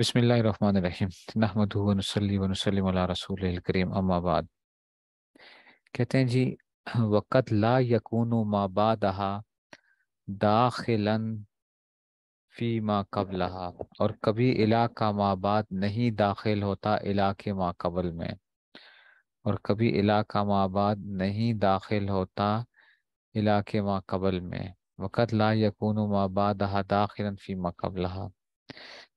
بسم اللہ الرحمن الرحیم نحمد ونسلی اللہ علی رسول الکریم اما بعد کہتے ہیں جی وقت لا یکون ما بعدہا داخلا فی ما قبلہا اور کبھی علاقہ ما بعد نہیں داخل ہوتا علاقے ما قبل میں اور کبھی علاقہ ما بعد نہیں داخل ہوتا علاقہ ما قبل میں وقت لا یکون ما بعدہا داخلا فی ما قبلہا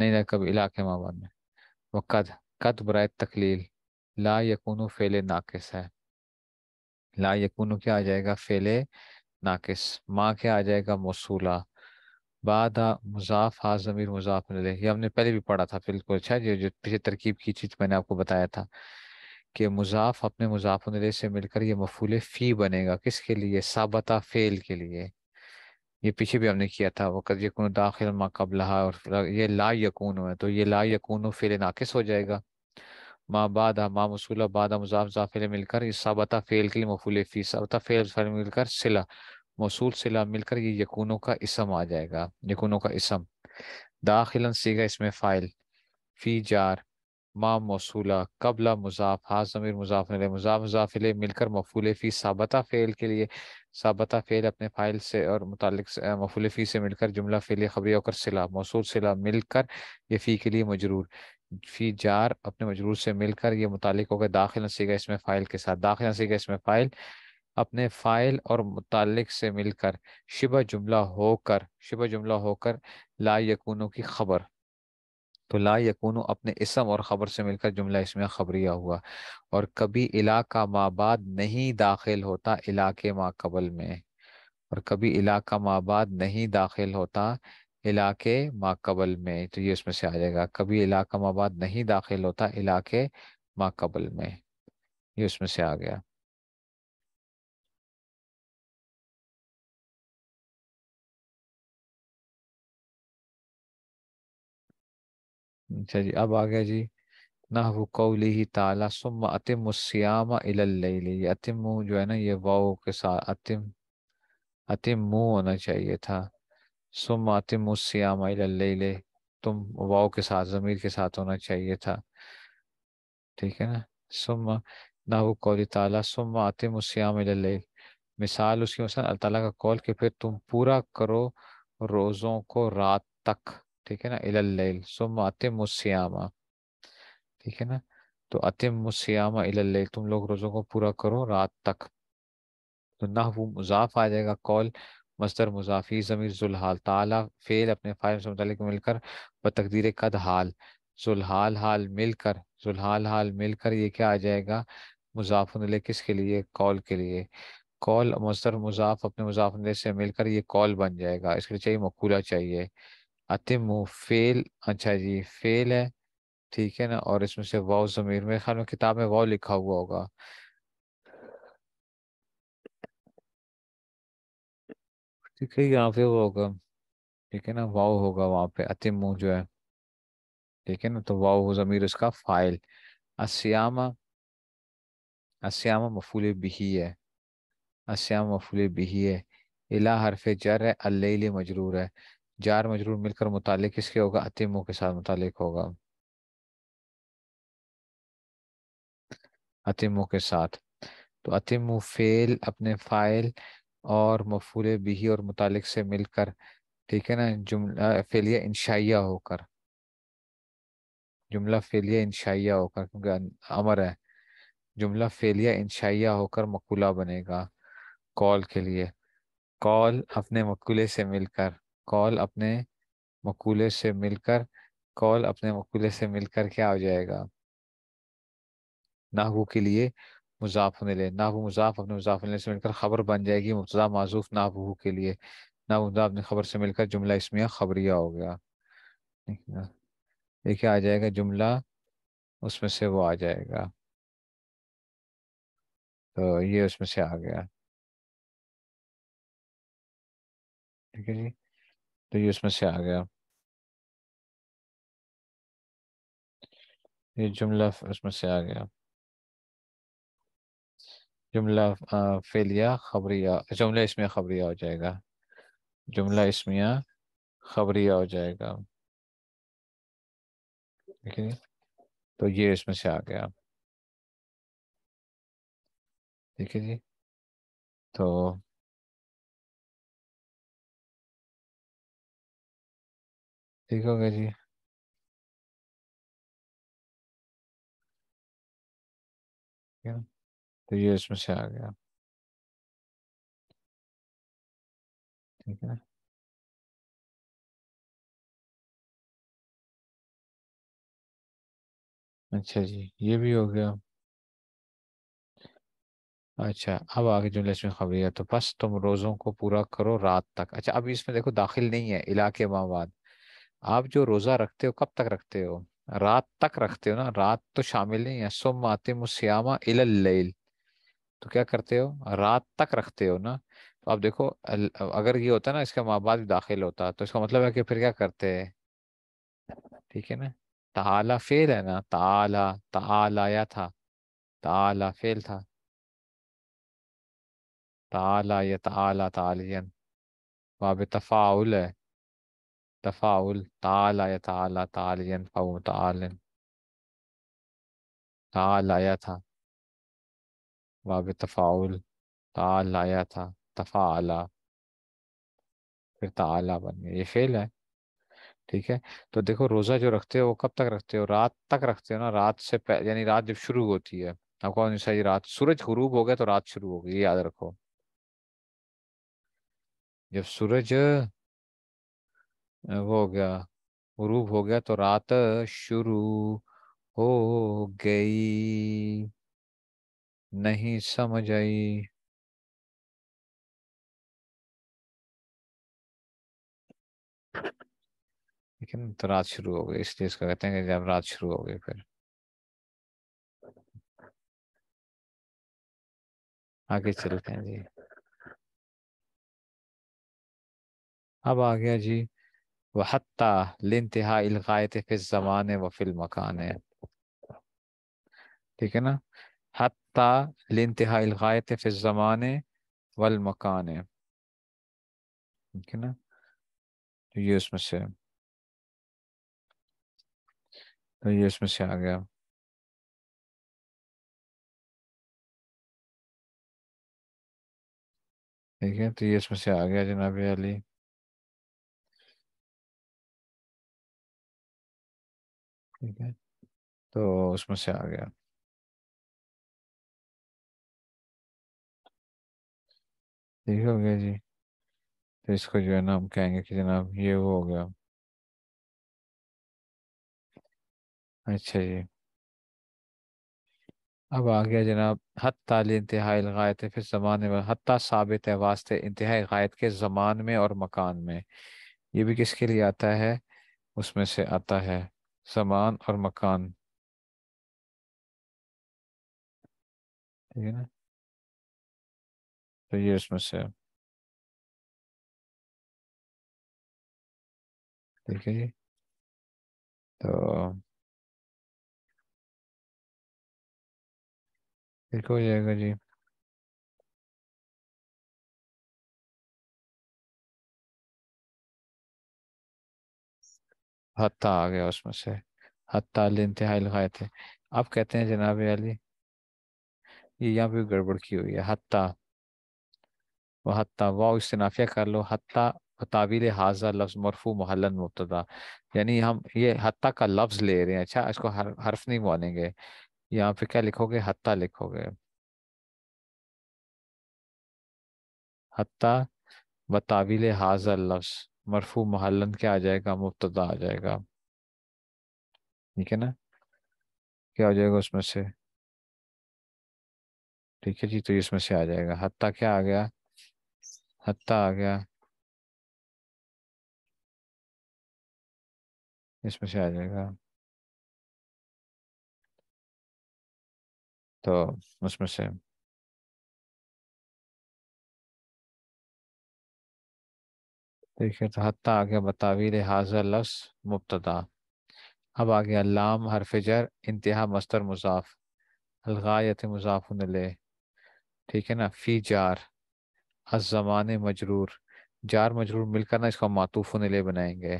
نہیں نہ کبھی میں وہ قد قد برائے تقلیل لا یقون فیل ناقص ہے لا یقون کیا آ جائے گا فیل ناقص ماں کیا آ جائے گا موصولہ مضاف ہا حاضم مضاف اللہ یہ ہم نے پہلے بھی پڑھا تھا بالکل اچھا جو جو پیچھے ترکیب کی چیز میں نے آپ کو بتایا تھا کہ مضاف اپنے مضاف سے مل کر یہ مفول فی بنے گا کس کے لیے ثابتہ فیل کے لیے یہ پیچھے بھی ہم نے کیا تھا وہ یقون داخل ما قبلہ اور یہ لا یقون ہے تو یہ لا یقون فعل فیل ناقص ہو جائے گا بعد ما مصولہ مصول مضاف ضافل مل کر یہ ثابتہ فیل کے لیے مفول فی ثابتہ فیل مل کر سلا موصول سلا مل کر یہ یقونوں کا اسم آ جائے گا یقونوں کا اسم داخلا سیگا اس میں فائل فی جار ما موصولہ قبلہ ہاں، ضمیر مضاف امیر مضاف مضاف لے مل کر مفول فی ثابتہ فعل کے لیے ثابتہ فعل اپنے فائل سے اور متعلق مفول فی سے مل کر جملہ فعل خبری ہو کر سلا موصول سلا مل کر یہ فی کے لیے مجرور فی جار اپنے مجرور سے مل کر یہ متعلق ہو کر داخل نہ اس میں فائل کے ساتھ داخل نہ اس میں فائل اپنے فائل اور متعلق سے مل کر شبہ جملہ ہو کر شبہ جملہ ہو کر لا یقونوں کی خبر تو لا یقون اپنے اسم اور خبر سے مل کر جملہ اس میں خبریہ ہوا اور کبھی علاقہ ماں بعد نہیں داخل ہوتا علاقے ماں قبل میں اور کبھی علاقہ بعد نہیں داخل ہوتا علاقے ماں قبل میں تو یہ اس میں سے آ جائے گا کبھی علاقہ بعد نہیں داخل ہوتا علاقے ماں قبل میں یہ اس میں سے آ گیا اچھا جی اب آگے جی نحو قولی ہی تعالی سم اتم السیام الاللیل یہ اتم جو ہے نا یہ واو کے ساتھ اتم اتم مو ہونا چاہیے تھا سم اتم السیام الاللیل تم واو کے ساتھ ضمیر کے ساتھ ہونا چاہیے تھا ٹھیک ہے نا سم نحو قولی تعالی سم اتم السیام الاللیل مثال اس کی مثال اللہ تعالیٰ کا قول کہ پھر تم پورا کرو روزوں کو رات تک ٹھیک ہے نا اللیل سم اتم الصیام ٹھیک ہے نا تو اتم الا اللیل تم لوگ روزوں کو پورا کرو رات تک نہ وہ مضاف آ جائے گا کال سے متعلق مل کر تقدیر قد حال ذلحال حال مل کر ذلحال حال مل کر یہ کیا آ جائے گا مضاف مذاف کس کے لیے کال کے لیے کال مصدر مضاف اپنے مذاف سے مل کر یہ کال بن جائے گا اس کے لیے چاہیے مقولہ چاہیے اتیم فیل اچھا جی فیل ہے ٹھیک ہے نا اور اس میں سے واؤ ضمیر میرے خیال میں کتاب میں واؤ لکھا ہوا ہوگا ٹھیک ہے یہاں وہ ہوگا ٹھیک ہے نا واؤ ہوگا وہاں پہ اتمو جو ہے ٹھیک ہے نا تو واؤ ضمیر اس کا فائل اسیاما اسیاما مفول بہی ہے اسیاما مفول بہی ہے الہ حرف جر ہے، اللیل مجرور ہے جار مجرور مل کر متعلق کس کے ہوگا اتیمو کے ساتھ متعلق ہوگا اتیمو کے ساتھ تو اتیمو فیل اپنے فائل اور مفول بیہی اور متعلق سے مل کر ٹھیک ہے نا جملہ فیلیا انشائیہ ہو کر جملہ فیلیا انشائیہ ہو کر کیونکہ امر ہے جملہ فیلیا انشائیہ ہو کر مقولہ بنے گا کال کے لیے کال اپنے مقولے سے مل کر کال اپنے مقولے سے مل کر کال اپنے مقولے سے مل کر کیا ہو جائے گا ناہو کے لیے مضاف نے لے ناہو مضاف اپنے مضاف سے مل کر خبر بن جائے گی مبتدا معذوف کے لیے اپنے خبر سے مل کر جملہ اسمیہ خبریہ ہو گیا کیا آ جائے گا جملہ اس میں سے وہ آ جائے گا تو یہ اس میں سے آ گیا ٹھیک ہے جی تو یہ اس میں سے آ گیا یہ جملہ اس میں سے آ گیا جملہ خبریہ جملہ اسمیہ خبریہ ہو جائے گا جملہ اسمیا خبریہ ہو جائے گا تو یہ اس میں سے آ گیا ٹھیک ہے جی تو ٹھیک ہو گیا جی تو یہ اس میں سے آ گیا ٹھیک ہے اچھا جی یہ بھی ہو گیا اچھا اب آگے جو خبر ہے تو بس تم روزوں کو پورا کرو رات تک اچھا اب اس میں دیکھو داخل نہیں ہے علاقے ماں بعد آپ جو روزہ رکھتے ہو کب تک رکھتے ہو رات تک رکھتے ہو نا رات تو شامل نہیں ہے سم آتم سیاما الا تو کیا کرتے ہو رات تک رکھتے ہو نا تو آپ دیکھو اگر یہ ہوتا نا اس کا ماں باپ بھی داخل ہوتا تو اس کا مطلب ہے کہ پھر کیا کرتے ہیں ٹھیک ہے نا تالا فیل ہے نا تالا تالا یا تھا تالا فیل تھا تالا یا تالا تالین تفاعل تعالی تعالی تعالی فو تعالی تعال آیا تھا باب تفاعل تعال آیا تھا تفاعلا پھر تعالی بن گیا یہ فعل ہے ٹھیک ہے تو دیکھو روزہ جو رکھتے ہو وہ کب تک رکھتے ہو رات تک رکھتے ہو نا رات سے پہ... یعنی رات جب شروع ہوتی ہے آپ کو صحیح رات سورج غروب ہو گیا تو رات شروع ہوگی یہ یاد رکھو جب سورج وہ ہو گیا غروب ہو گیا تو رات شروع ہو گئی نہیں سمجھ آئی لیکن تو رات شروع ہو گئی اس لیے اس کو کہتے ہیں کہ جب رات شروع ہو گئی پھر آگے چلتے ہیں جی اب آ گیا جی وحتى الانتهاء الغاية في الزمان وفي المكان ठीक حتى الانتهاء الغاية في الزمان والمكان ठीक है ना तो ये उसमें से तो ये इसमें से आ गया ٹھیک ہے تو اس میں سے آ گیا ٹھیک ہو گیا جی تو اس کو جو ہے نا ہم کہیں گے کہ جناب یہ وہ ہو گیا اچھا جی اب آ گیا جناب حتیٰ انتہائی پھر زمانے میں حتیٰ ثابت ہے واسطے انتہائی غائط کے زمان میں اور مکان میں یہ بھی کس کے لیے آتا ہے اس میں سے آتا ہے سامان اور مکان ٹھیک ہے نا تو یہ اس میں سے ٹھیک ہے جی تو ٹھیک گا جی حتیٰ آ گیا اس میں سے حتیٰ انتہائی لگائے تھے آپ کہتے ہیں جناب علی یہ یہاں پہ گڑبڑ کی ہوئی ہے حتیٰ حتیٰ وہ استنافیہ کر لو حتیٰ تعویل حاضر لفظ مرفو محلن مبتدا یعنی ہم یہ حتیٰ کا لفظ لے رہے ہیں اچھا اس کو حرف نہیں مانیں گے یہاں پہ کیا لکھو گے حتیٰ لکھو گے حتیٰ بتاویل حاضر لفظ مرفو محلن کیا آ جائے گا مبتدا آ جائے گا ٹھیک ہے نا کیا ہو جائے گا اس میں سے ٹھیک ہے جی تو اس میں سے آ جائے گا حتیٰ کیا آ گیا حتیٰ آ گیا اس میں سے آ جائے گا تو اس میں سے تو حتیٰ آگے حاضر لفظ مبتدا اب آگے علام حرف جر انتہا مستر مضاف الغایت مضاف لے نلے ٹھیک ہے نا فی جار الزمان مجرور جار مجرور مل کر نا اس کو معطوف لے بنائیں گے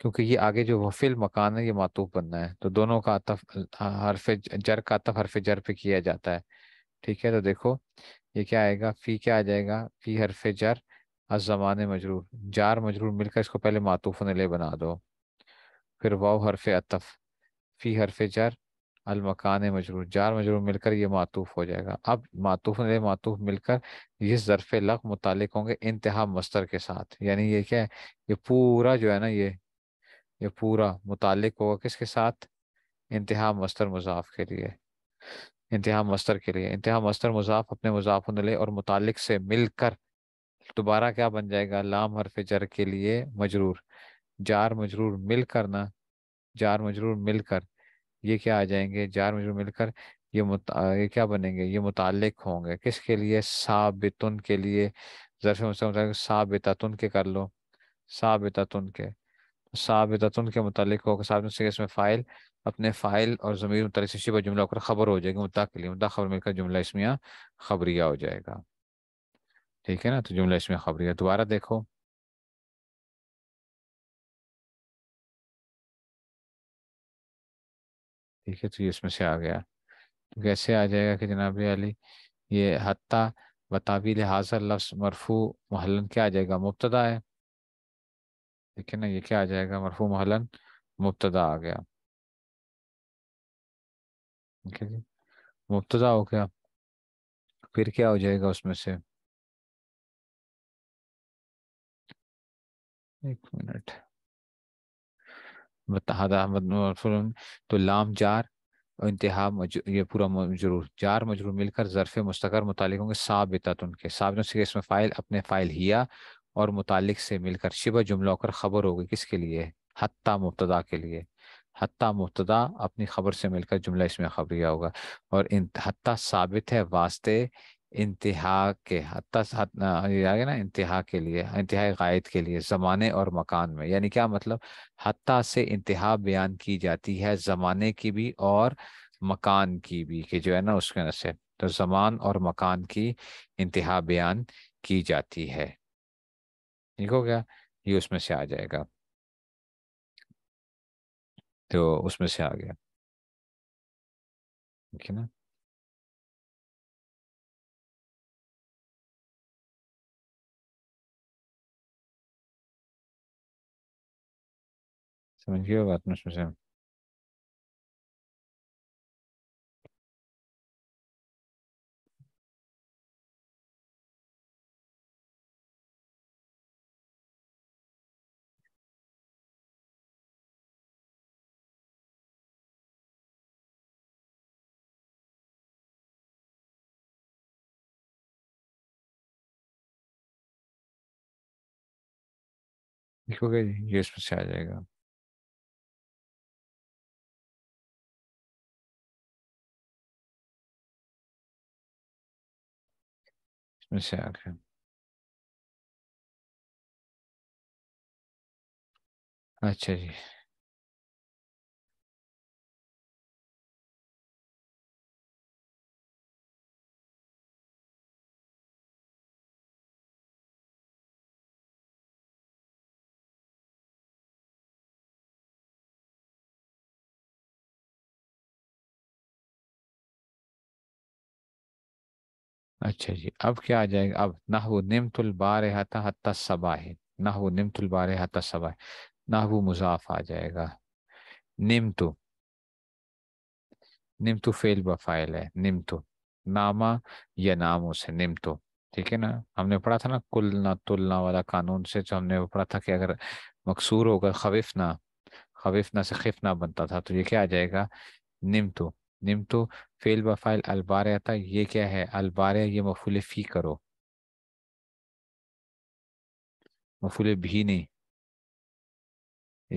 کیونکہ یہ آگے جو وفیل مکان ہے یہ معطوف بننا ہے تو دونوں کا عطف حرف جر کا عطف حرف جر پہ کیا جاتا ہے ٹھیک ہے تو دیکھو یہ کیا آئے گا فی کیا آ جائے گا فی حرف جر زمان مجرور جار مجرور مل کر اس کو پہلے معطوف علیہ بنا دو پھر واؤ حرف اطف فی حرف جر المکان مجرور جار مجرور مل کر یہ معطوف ہو جائے گا اب معطوف علیہ معطوف مل کر یہ ظرف لق متعلق ہوں گے انتہا مستر کے ساتھ یعنی یہ کیا ہے یہ پورا جو ہے نا یہ یہ پورا متعلق ہوگا کس کے ساتھ انتہا مستر مضاف کے لیے انتہا مستر کے لیے انتہا مستر مضاف اپنے مضاف علیہ اور متعلق سے مل کر دوبارہ کیا بن جائے گا لام حرف جر کے لیے مجرور جار مجرور مل کر نا جار مجرور مل کر یہ کیا آ جائیں گے جار مجرور مل کر یہ مت... یہ کیا بنیں گے یہ متعلق ہوں گے کس کے لیے ثابتن کے لیے سابطہ مطلب تن کے کر لو سابتا تن کے سابتا تن کے متعلق ہوگا اس میں فائل اپنے فائل اور ضمیر متعلق شبہ جملہ ہو کر خبر ہو جائے گی مدعا کے لیے مدعا خبر مل کر جملہ اسمیہ خبریہ ہو جائے گا ٹھیک ہے نا تو جملہ اس میں ہے دوبارہ دیکھو ٹھیک ہے تو یہ اس میں سے آ گیا کیسے آ جائے گا کہ جناب علی یہ حتیٰ بتابی لفظ مرفو محلن کیا آ جائے گا مبتدا ہے ٹھیک ہے نا یہ کیا آ جائے گا مرفو محلن مبتدا آ گیا ٹھیک ہے جی مبتدا ہو گیا پھر کیا ہو جائے گا اس میں سے ایک منٹ تو لام جار انتہا یہ پورا مجرور مجرور جار مل کر ظرف مستقر متعلق ہوں گے ثابتوں سے اس میں فائل اپنے فائل ہیا اور متعلق سے مل کر شبہ ہو کر خبر ہوگی کس کے لیے حتیٰ مبتدا کے لیے حتیٰ مبتدا اپنی خبر سے مل کر جملہ اس میں خبریہ ہوگا اور حتیٰ ثابت ہے واسطے انتہا کے حتیٰ آگے نا انتہا کے لیے انتہائی قائد کے لیے زمانے اور مکان میں یعنی کیا مطلب حتیٰ سے انتہا بیان کی جاتی ہے زمانے کی بھی اور مکان کی بھی کہ جو ہے نا اس کے سے تو زمان اور مکان کی انتہا بیان کی جاتی ہے ٹھیک ہو گیا یہ اس میں سے آ جائے گا تو اس میں سے آ گیا ٹھیک ہے نا سمجھیے بات میں سوچا دیکھو گے یہ سوچا آ جائے گا اچھا جی اچھا جی اب کیا آ جائے گا اب نحو نمت البار صباح نحو نمت البار صباح نحو مضاف آ جائے گا نمتو نمتو فیل بفائل ہے نمتو ناما یا نامو سے نمتو ٹھیک ہے نا ہم نے پڑھا تھا نا کل نہ تلنا والا قانون سے جو ہم نے پڑھا تھا کہ اگر مقصور ہوگا خویف نہ خویف نہ سے خفنا بنتا تھا تو یہ کیا آ جائے گا نمتو نمتو فیل بفائل فائل تھا یہ کیا ہے الباریہ یہ مفول فی کرو مفول بھی نہیں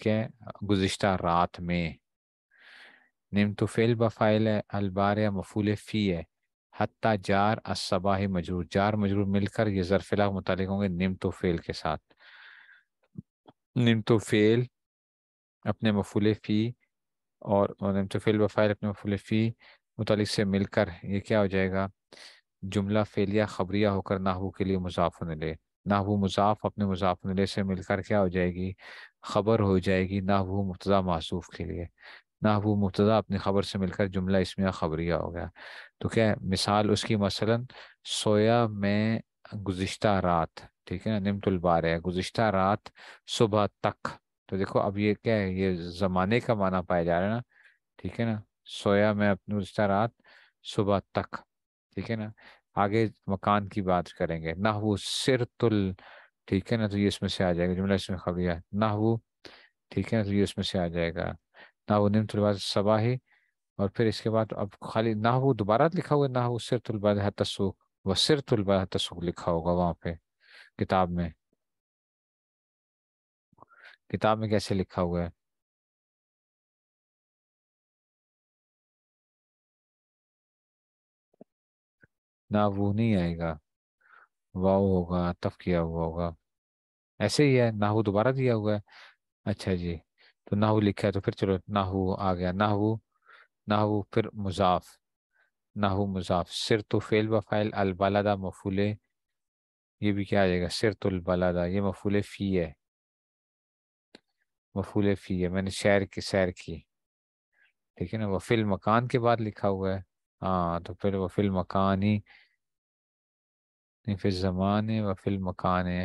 کیا گزشتہ رات میں نیم تو فیل بفائل الباریہ مفول فی ہے حتیٰ جار السباہ مجرور جار مجرور مل کر یہ زرفیلا متعلق ہوں گے نم تو فیل کے ساتھ نم تو فیل اپنے مفول فی اور نم تو فیل بفائل اپنے مفول فی متعلق سے مل کر یہ کیا ہو جائے گا جملہ فیلیا خبریہ ہو کر نہو کے لیے مضاف لے ناو مضاف اپنے مضاف لے سے مل کر کیا ہو جائے گی خبر ہو جائے گی ناحو و معصوف کے لیے ناہو و اپنی خبر سے مل کر جملہ اس میں خبریہ ہو گیا تو کیا مثال اس کی مثلا سویا میں گزشتہ رات ٹھیک ہے نا نمت البار ہے گزشتہ رات صبح تک تو دیکھو اب یہ کیا ہے یہ زمانے کا معنی پایا جا رہا ہے نا ٹھیک ہے نا سویا میں اپنی رشتہ رات صبح تک ٹھیک ہے نا آگے مکان کی بات کریں گے نہ وہ سر تل ٹھیک ہے نا تو یہ اس میں سے آ جائے گا جملہ اس میں خبریاں نہ وہ ٹھیک ہے نا تو یہ اس میں سے آ جائے گا نہ وہ الباد طلبا صباہی اور پھر اس کے بعد اب خالی نہ وہ دوبارہ لکھا ہوا ہے نہ وہ سر تلب تسوخ و سر تلبا تسوخ لکھا ہوگا وہاں پہ کتاب میں کتاب میں کیسے لکھا ہوا ہے نہ وہ نہیں آئے گا واؤ ہوگا تف کیا ہوا ہوگا ایسے ہی ہے نہو دوبارہ دیا ہوا ہے اچھا جی تو نہو لکھا ہے تو پھر چلو ناہو آ گیا نہو پھر مضاف ناہو مضاف سر تو فیل و فائل البالادہ مفول یہ بھی کیا آ جائے گا سر تو البالادہ یہ مفول فی ہے مفول فی ہے میں نے شعر کی سیر کی ٹھیک ہے نا وہ فی مکان کے بعد لکھا ہوا ہے ہاں تو پھر وہ وفیل مکانی پھر زمانے وفل مکان ہے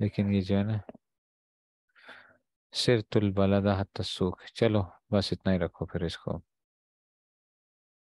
لیکن یہ جو ہے نا سر تلبل تسوکھ چلو بس اتنا ہی رکھو پھر اس کو